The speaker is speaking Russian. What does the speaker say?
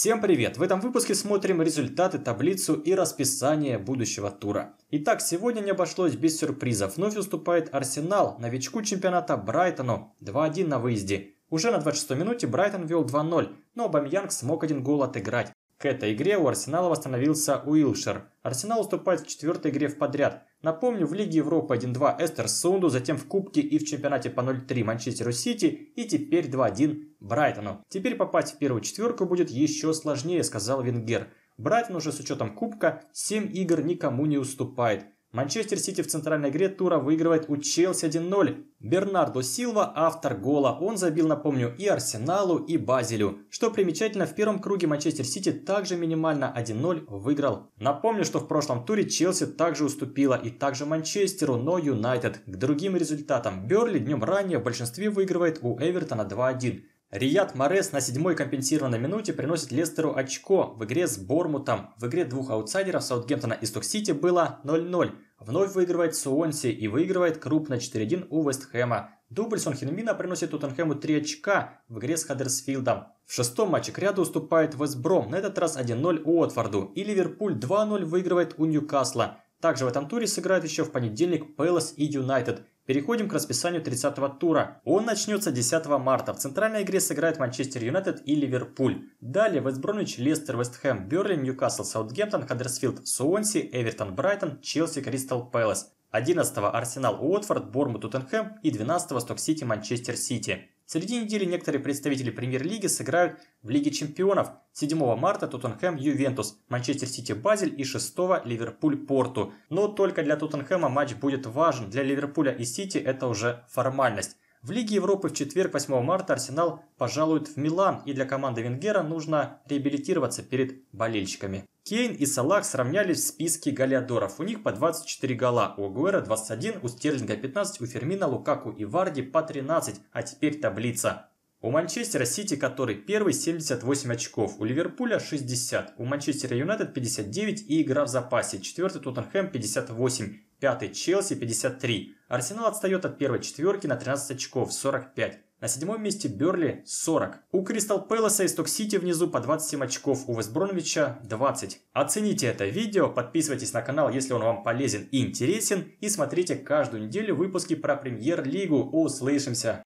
Всем привет! В этом выпуске смотрим результаты, таблицу и расписание будущего тура. Итак, сегодня не обошлось без сюрпризов. Вновь уступает Арсенал, новичку чемпионата Брайтону 2-1 на выезде. Уже на 26 минуте Брайтон вел 2-0, но Бамьянг смог один гол отыграть. К этой игре у Арсенала восстановился Уилшер. Арсенал уступает в четвертой игре в подряд. Напомню, в Лиге Европы 1-2 Эстер Сунду, затем в Кубке и в чемпионате по 0-3 Манчестеру Сити и теперь 2-1 Брайтону. Теперь попасть в первую четверку будет еще сложнее, сказал Венгер. Брайтон уже с учетом Кубка 7 игр никому не уступает. Манчестер Сити в центральной игре тура выигрывает у Челси 1-0. Бернардо Силва – автор гола. Он забил, напомню, и Арсеналу, и Базелю. Что примечательно, в первом круге Манчестер Сити также минимально 1-0 выиграл. Напомню, что в прошлом туре Челси также уступила и также Манчестеру, но Юнайтед. К другим результатам Берли днем ранее в большинстве выигрывает у Эвертона 2-1. Рият Морес на седьмой компенсированной минуте приносит Лестеру очко в игре с Бормутом. В игре двух аутсайдеров Саутгемптона и Сток-Сити было 0-0. Вновь выигрывает Суонси и выигрывает крупно 4-1 у Вестхэма. Дубль Сон Хинмина приносит Тоттенхэму 3 очка в игре с Хаддерсфилдом. В шестом матче к ряду уступает Вестбром, на этот раз 1-0 у Отфорду. И Ливерпуль 2-0 выигрывает у Ньюкасла. Также в этом туре сыграют еще в понедельник Пэлас и Юнайтед. Переходим к расписанию 30-го тура. Он начнется 10 марта. В центральной игре сыграют Манчестер Юнайтед и Ливерпуль. Далее Вестбромвич, Лестер, Вестхэм, Берли, Ньюкасл, Саутгемптон, Хаддерсфилд, Суонси, Эвертон, Брайтон, Челси, Кристал Пэлас. 11-го Арсенал Уотфорд, Борму Тоттенхэм и 12-го Сток Сити Манчестер Сити. Среди недели некоторые представители премьер-лиги сыграют в Лиге чемпионов. 7 марта Тоттенхэм Ювентус, Манчестер Сити Базель и 6 Ливерпуль Порту. Но только для Тоттенхэма матч будет важен. Для Ливерпуля и Сити это уже формальность. В Лиге Европы в четверг 8 марта Арсенал пожалует в Милан, и для команды Венгера нужно реабилитироваться перед болельщиками. Кейн и Салах сравнялись в списке голеадоров. У них по 24 гола, у Агуэра 21, у Стерлинга 15, у Фермина, Лукаку и Варди по 13. А теперь таблица. У Манчестера Сити, который первый, 78 очков. У Ливерпуля 60. У Манчестера Юнайтед 59 и игра в запасе. Четвертый Тоттенхэм 58. Пятый Челси 53. Арсенал отстает от первой четверки на 13 очков 45. На седьмом месте Берли 40. У Кристал Пэласа и Сток Сити внизу по 27 очков, у ВестБронвича 20. Оцените это видео, подписывайтесь на канал, если он вам полезен и интересен, и смотрите каждую неделю выпуски про Премьер-лигу. Услышимся!